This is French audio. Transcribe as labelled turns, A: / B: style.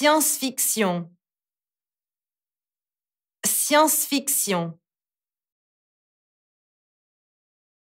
A: Science-fiction. Science-fiction.